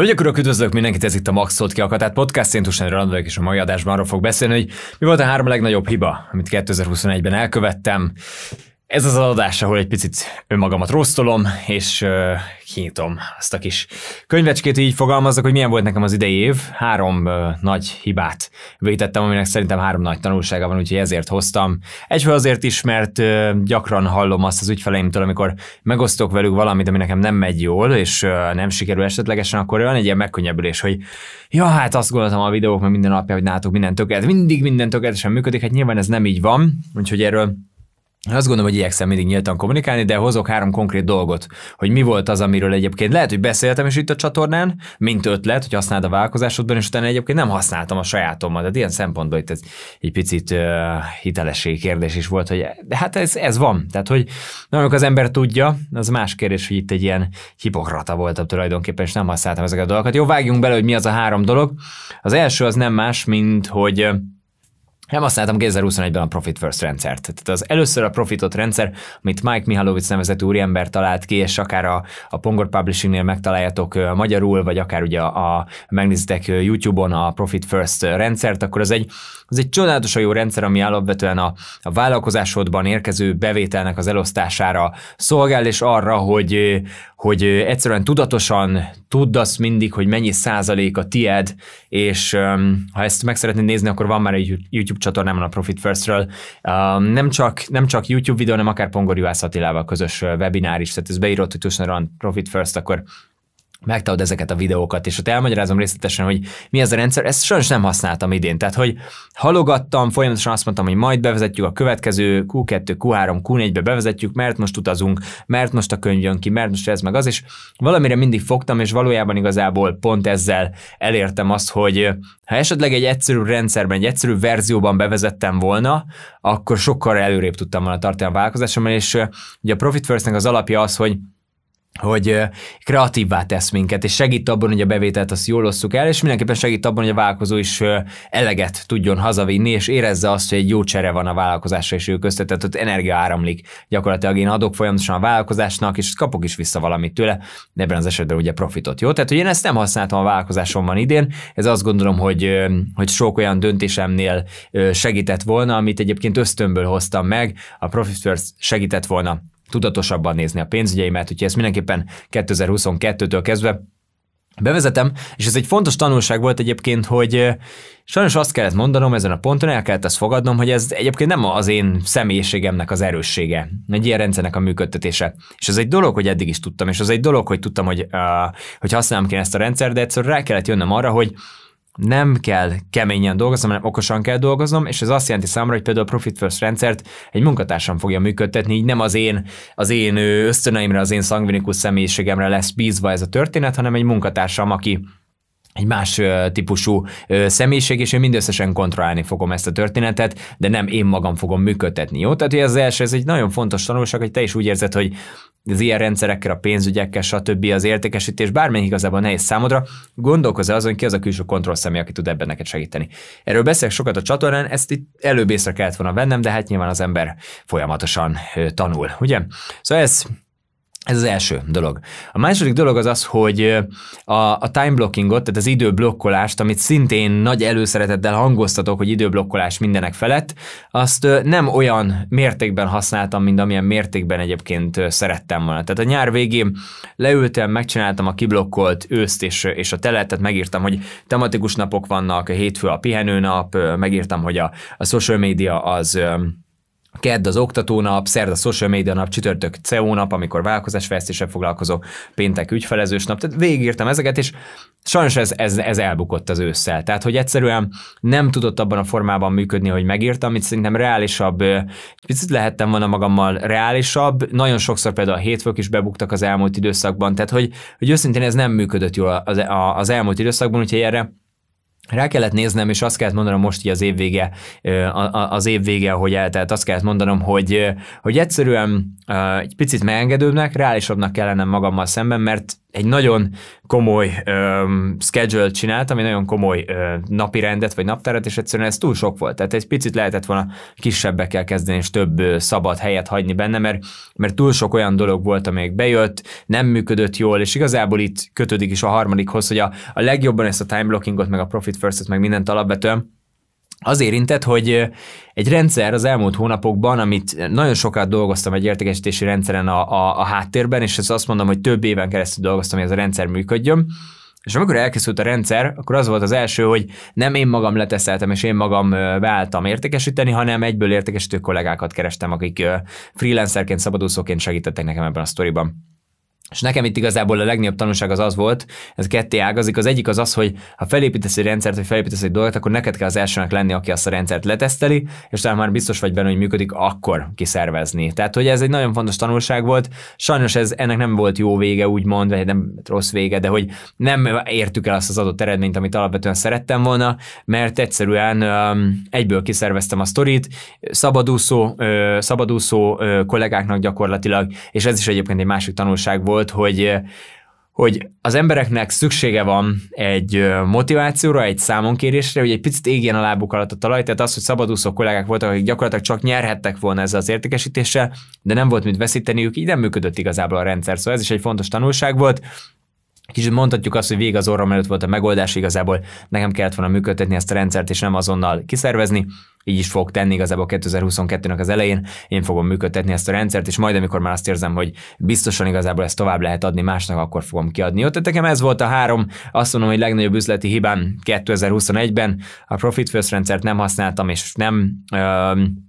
Hölgyek, urak, üdvözlök mindenkit, ez itt a Max ki Akatát podcast, én Tusán Randolek, és a mai adásban arról fog beszélni, hogy mi volt a három legnagyobb hiba, amit 2021-ben elkövettem, ez az adás, ahol egy picit önmagamat rosszolom, és uh, kinyitom azt a kis könyvecskét, így fogalmazok, hogy milyen volt nekem az idei év. Három uh, nagy hibát vétettem, aminek szerintem három nagy tanulsága van, úgyhogy ezért hoztam. Egyfő azért is, mert uh, gyakran hallom azt az ügyfeleimtől, amikor megosztok velük valamit, ami nekem nem megy jól, és uh, nem sikerül esetlegesen, akkor van egy ilyen megkönnyebbülés, hogy ja, hát azt gondoltam a videók, mert minden napja, hogy nátok minden tökéletes, mindig minden tökéletesen működik, hát nyilván ez nem így van, úgyhogy erről azt gondolom, hogy igyekszem mindig nyíltan kommunikálni, de hozok három konkrét dolgot, hogy mi volt az, amiről egyébként lehet, hogy beszéltem is itt a csatornán, mint ötlet, hogy használd a vállalkozásodban, és utána egyébként nem használtam a sajátommal. Tehát ilyen szempontból itt ez egy picit uh, hitelességi kérdés is volt, hogy de hát ez, ez van. Tehát, hogy amikor az ember tudja, az más kérdés, hogy itt egy ilyen hipokrata voltam tulajdonképpen, és nem használtam ezeket a dolgokat. Jó, vágjunk bele, hogy mi az a három dolog. Az első az nem más, mint hogy nem használtam 2021-ben a Profit First rendszert. Tehát az először a Profitot rendszer, amit Mike Mihalovic nevezett úriember talált ki, és akár a, a Pongor Publishingnél megtaláljátok magyarul, vagy akár ugye a, a megnézitek YouTube-on a Profit First rendszert, akkor az egy, az egy csodálatosan jó rendszer, ami alapvetően a, a vállalkozásodban érkező bevételnek az elosztására szolgál, és arra, hogy, hogy egyszerűen tudatosan tudd azt mindig, hogy mennyi százalék a tied, és ha ezt meg szeretnéd nézni, akkor van már egy YouTube csatornámon a Profit first Um, nem, csak, nem csak YouTube videó, hanem akár Pongor Juhász közös webinár is, tehát ez beírott, hogy Tusnaran Profit First, akkor megtalad ezeket a videókat, és ott elmagyarázom részletesen, hogy mi ez a rendszer, ezt sajnos nem használtam idén, tehát hogy halogattam, folyamatosan azt mondtam, hogy majd bevezetjük a következő Q2, Q3, Q4-be bevezetjük, mert most utazunk, mert most a könyv jön ki, mert most ez meg az, és valamire mindig fogtam, és valójában igazából pont ezzel elértem azt, hogy ha esetleg egy egyszerű rendszerben, egy egyszerű verzióban bevezettem volna, akkor sokkal előrébb tudtam volna tartani a vállalkozásommal, és ugye a Profit First-nek az alapja az, hogy hogy kreatívvá tesz minket, és segít abban, hogy a bevételt azt jól osszuk el, és mindenképpen segít abban, hogy a vállalkozó is eleget tudjon hazavinni, és érezze azt, hogy egy jó csere van a vállalkozásra és ő köztet, tehát ott energia áramlik. Gyakorlatilag én adok folyamatosan a vállalkozásnak, és kapok is vissza valamit tőle, de ebben az esetben ugye profitot, jó? Tehát, hogy én ezt nem használtam a vállalkozásomban idén, ez azt gondolom, hogy, hogy sok olyan döntésemnél segített volna, amit egyébként ösztönből hoztam meg, a Profit First segített volna tudatosabban nézni a pénzügyeimet, úgyhogy ezt mindenképpen 2022-től kezdve bevezetem, és ez egy fontos tanulság volt egyébként, hogy sajnos azt kellett mondanom ezen a ponton, el kellett ezt fogadnom, hogy ez egyébként nem az én személyiségemnek az erőssége, egy ilyen rendszernek a működtetése. És ez egy dolog, hogy eddig is tudtam, és az egy dolog, hogy tudtam, hogy, uh, hogy használom ki ezt a rendszert, de egyszer rá kellett jönnöm arra, hogy nem kell keményen dolgoznom, hanem okosan kell dolgoznom, és ez azt jelenti számomra, hogy például a Profit First rendszert egy munkatársam fogja működtetni, így nem az én, az én ösztöneimre, az én szangvinikus személyiségemre lesz bízva ez a történet, hanem egy munkatársam, aki egy más típusú személyiség, és én mindösszesen kontrollálni fogom ezt a történetet, de nem én magam fogom működtetni, jó? Tehát ez az első, ez egy nagyon fontos tanulság, hogy te is úgy érzed, hogy az ilyen rendszerekkel, a pénzügyekkel, stb. az értékesítés, bármennyi igazából nehéz számodra, gondolkozz azon, ki az a külső kontroll személy, aki tud ebben neked segíteni. Erről beszélek sokat a csatornán, ezt itt előbb észre kellett volna vennem, de hát nyilván az ember folyamatosan tanul, ugye? Szóval ez ez az első dolog. A második dolog az az, hogy a, a time blockingot, tehát az időblokkolást, amit szintén nagy előszeretettel hangoztatok, hogy időblokkolás mindenek felett, azt nem olyan mértékben használtam, mint amilyen mértékben egyébként szerettem volna. Tehát a nyár végén leültem, megcsináltam a kiblokkolt őszt és, és a telet, tehát megírtam, hogy tematikus napok vannak, a hétfő a pihenőnap, megírtam, hogy a, a social media az Kedd az oktatónap, szerda social media nap, csütörtök CEO nap, amikor vállalkozásfejlesztéssel foglalkozó, péntek ügyfelezős nap, tehát végigírtam ezeket, és sajnos ez, ez, ez elbukott az ősszel. Tehát, hogy egyszerűen nem tudott abban a formában működni, hogy megírtam, amit szerintem reálisabb, picit lehettem volna magammal reálisabb, nagyon sokszor például a hétfők is bebuktak az elmúlt időszakban, tehát, hogy, hogy őszintén ez nem működött jól az, az elmúlt időszakban, úgyhogy erre rá kellett néznem, és azt kellett mondanom most így az év az év hogy eltelt, azt kellett mondanom, hogy, hogy egyszerűen egy picit megengedőbbnek, reálisabbnak kellene magammal szemben, mert egy nagyon komoly um, schedule csináltam, egy nagyon komoly ö, napi rendet, vagy naptárat, és egyszerűen ez túl sok volt. Tehát egy picit lehetett volna kisebbekkel kezdeni, és több ö, szabad helyet hagyni benne, mert, mert túl sok olyan dolog volt, amelyik bejött, nem működött jól, és igazából itt kötődik is a harmadikhoz, hogy a, a legjobban ezt a time blockingot, meg a profit first-et, meg mindent alapvetően az érintett, hogy egy rendszer az elmúlt hónapokban, amit nagyon sokat dolgoztam egy értékesítési rendszeren a, a, a háttérben, és ezt azt mondom, hogy több éven keresztül dolgoztam, hogy ez a rendszer működjön, és amikor elkészült a rendszer, akkor az volt az első, hogy nem én magam leteszeltem, és én magam beálltam értékesíteni, hanem egyből értékesítő kollégákat kerestem, akik freelancerként, szabadúszóként segítettek nekem ebben a sztoriban. És nekem itt igazából a legnagyobb tanulság az az volt, ez ketté ágazik. Az egyik az az, hogy ha felépítesz egy rendszert, vagy felépítesz egy dolgot, akkor neked kell az elsőnek lenni, aki azt a rendszert leteszteli, és talán már biztos vagy benne, hogy működik, akkor kiszervezni. Tehát, hogy ez egy nagyon fontos tanulság volt. Sajnos ez, ennek nem volt jó vége, úgymond, vagy nem rossz vége, de hogy nem értük el azt az adott eredményt, amit alapvetően szerettem volna, mert egyszerűen um, egyből kiszerveztem a sztorit, szabadúszó, ö, szabadúszó ö, kollégáknak gyakorlatilag, és ez is egyébként egy másik tanulság volt, volt, hogy hogy az embereknek szüksége van egy motivációra, egy számonkérésre, hogy egy picit égjen a lábuk alatt a talaj, tehát az, hogy szabadúszó kollégák voltak, akik gyakorlatilag csak nyerhettek volna ezzel az értékesítéssel, de nem volt mit veszíteniük, így nem működött igazából a rendszer. Szóval ez is egy fontos tanulság volt. Kicsit mondhatjuk azt, hogy vég az orrom előtt volt a megoldás, igazából nekem kellett volna működtetni ezt a rendszert, és nem azonnal kiszervezni. Így is fog tenni igazából 2022-nek az elején, én fogom működtetni ezt a rendszert, és majd amikor már azt érzem, hogy biztosan igazából ezt tovább lehet adni másnak, akkor fogom kiadni. Ott nekem ez volt a három, azt mondom, hogy legnagyobb üzleti hibám 2021-ben, a Profit First rendszert nem használtam, és nem... um,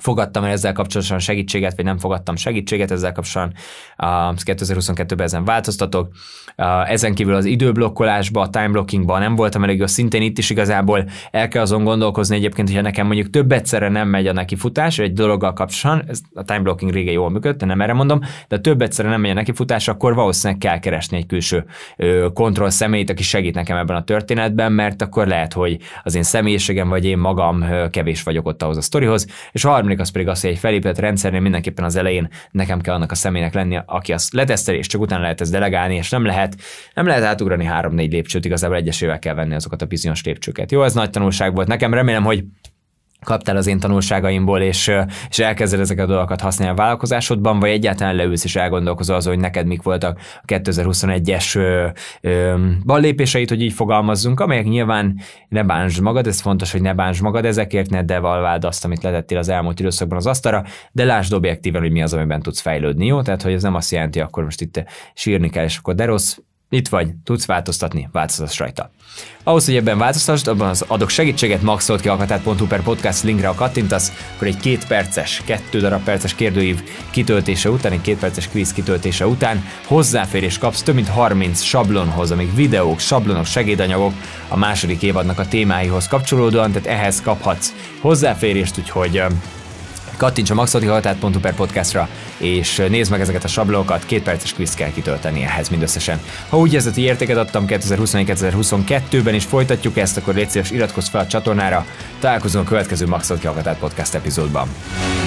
fogadtam el ezzel kapcsolatosan segítséget, vagy nem fogadtam segítséget ezzel kapcsolatosan. Uh, 2022-ben ezen változtatok. Uh, ezen kívül az időblokkolásba, a time blockingba nem voltam elég, az szintén itt is igazából el kell azon gondolkozni egyébként, hogyha nekem mondjuk több egyszerre nem megy a neki futás, egy dologgal kapcsolatosan, ez a time blocking régen jól működött, nem erre mondom, de több egyszerre nem megy a neki futás, akkor valószínűleg kell keresni egy külső kontroll személyt, aki segít nekem ebben a történetben, mert akkor lehet, hogy az én személyiségem vagy én magam kevés vagyok ott ahhoz a sztorihoz, és működésemrendszeremlik, az pedig az, hogy egy felépített rendszernél mindenképpen az elején nekem kell annak a személynek lennie, aki azt leteszteli, és csak utána lehet ezt delegálni, és nem lehet, nem lehet átugrani három-négy lépcsőt, igazából egyesével kell venni azokat a bizonyos lépcsőket. Jó, ez nagy tanulság volt nekem, remélem, hogy kaptál az én tanulságaimból, és, és elkezded ezeket a dolgokat használni a vállalkozásodban, vagy egyáltalán leülsz és elgondolkozol azon, hogy neked mik voltak a 2021-es ballépéseit, hogy így fogalmazzunk, amelyek nyilván ne bánsd magad, ez fontos, hogy ne bánsd magad ezekért, ne devalváld azt, amit letettél az elmúlt időszakban az asztalra, de lásd objektíven, hogy mi az, amiben tudsz fejlődni, jó? Tehát, hogy ez nem azt jelenti, akkor most itt sírni kell, és akkor de rossz, itt vagy, tudsz változtatni, változtass rajta. Ahhoz, hogy ebben változtass, abban az adok segítséget maxolt ki akatát.hu per podcast linkre, a kattintasz, akkor egy két perces, kettő darab perces kérdőív kitöltése után, egy két perces kvíz kitöltése után hozzáférés kapsz több mint 30 sablonhoz, amik videók, sablonok, segédanyagok a második évadnak a témáihoz kapcsolódóan, tehát ehhez kaphatsz hozzáférést, úgyhogy Kattints a maxotikahatát.hu per podcastra, és nézd meg ezeket a sablókat. két perces quiz kell kitölteni ehhez mindösszesen. Ha úgy érzed, hogy értéket adtam 2021-2022-ben, és folytatjuk ezt, akkor légy szíves, iratkozz fel a csatornára, találkozunk a következő Maxotikahatát podcast epizódban.